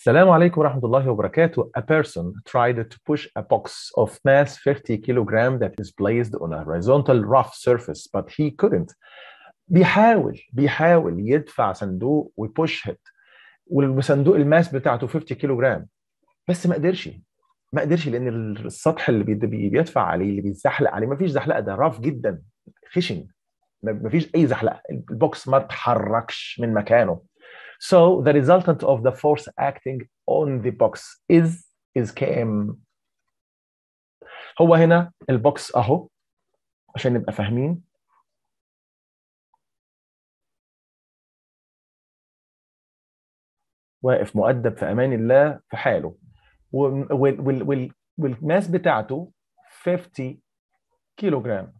السلام عليكم ورحمة الله وبركاته. A person tried to push a box of mass 50 kilogram that is placed on a horizontal rough surface but he couldn't. بيحاول بيحاول يدفع صندوق ويبوش هيت والصندوق الماس بتاعته 50 كيلوغرام بس ما قدرش ما قدرش لان السطح اللي بيدفع عليه اللي بيتزحلق عليه ما فيش زحلقه ده راف جدا خشن ما فيش اي زحلقه البوكس ما اتحركش من مكانه So the resultant of the force acting on the box is is Km. هو هنا البوكس اهو عشان نبقى فاهمين واقف مؤدب في امان الله في حاله والماس بتاعته 50 كيلوغرام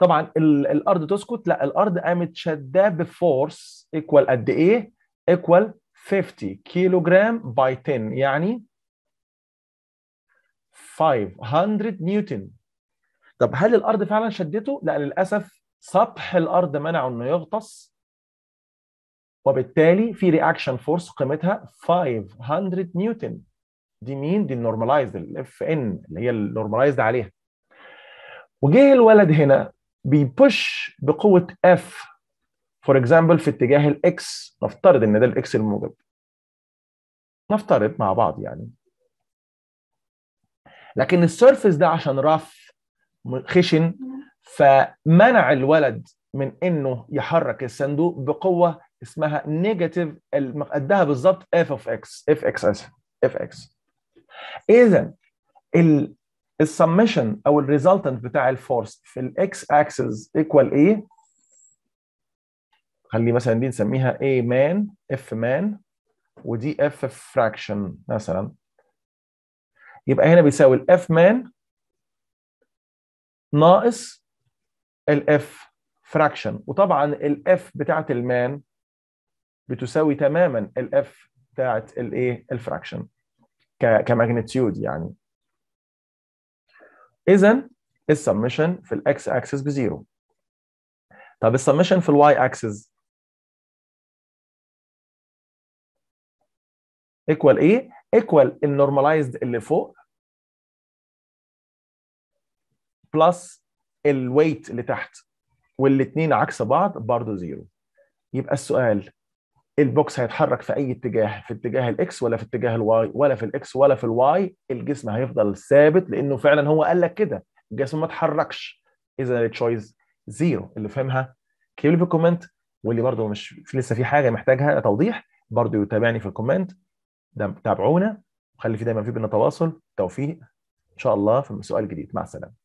طبعا الارض تسكت لا الارض قامت شداه بفورس ايكوال قد ايه؟ ايكوال 50 كيلو جرام باي 10 يعني 500 نيوتن طب هل الارض فعلا شدته؟ لا للاسف سطح الارض منعه انه يغطس وبالتالي في رياكشن فورس قيمتها 500 نيوتن دي مين؟ دي النورماليزد الاف ان اللي هي النورماليزد عليها وجه الولد هنا بيبوش بقوه اف فور اكزامبل في اتجاه الاكس نفترض ان ده الاكس الموجب نفترض مع بعض يعني لكن السيرفس ده عشان رف خشن فمنع الولد من انه يحرك الصندوق بقوه اسمها نيجاتيف قدها بالظبط اف اوف اكس اف اكس اسف اف اكس اذا السمشن او الريزلتنت بتاع الفورس في الاكس اكسس ايكوال ايه خلي مثلا دي نسميها A مان F مان ودي F فراكشن مثلا يبقى هنا بيساوي ال F مان ناقص ال F فراكشن وطبعا ال F بتاعت المان بتساوي تماما ال F بتاعت الايه الفراكشن كماجنتيود يعني اذا السبمشن في الاكس اكسس بزيرو طب السبمشن في الواي اكسس ايكوال ايه؟ ايكوال النورماليزد اللي فوق بلس الويت اللي تحت والاثنين عكس بعض برضه زيرو يبقى السؤال البوكس هيتحرك في اي اتجاه في اتجاه الاكس ولا في اتجاه الواي ولا في الاكس ولا في الواي الجسم هيفضل ثابت لانه فعلا هو قال لك كده الجسم ما اتحركش اذا التشويس زيرو اللي فهمها كتب لي في الكومنت واللي برده مش في لسه في حاجه محتاجها توضيح برده يتابعني في الكومنت تابعونا وخلي في دايما في بينا تواصل توفيق ان شاء الله في سؤال جديد مع السلامه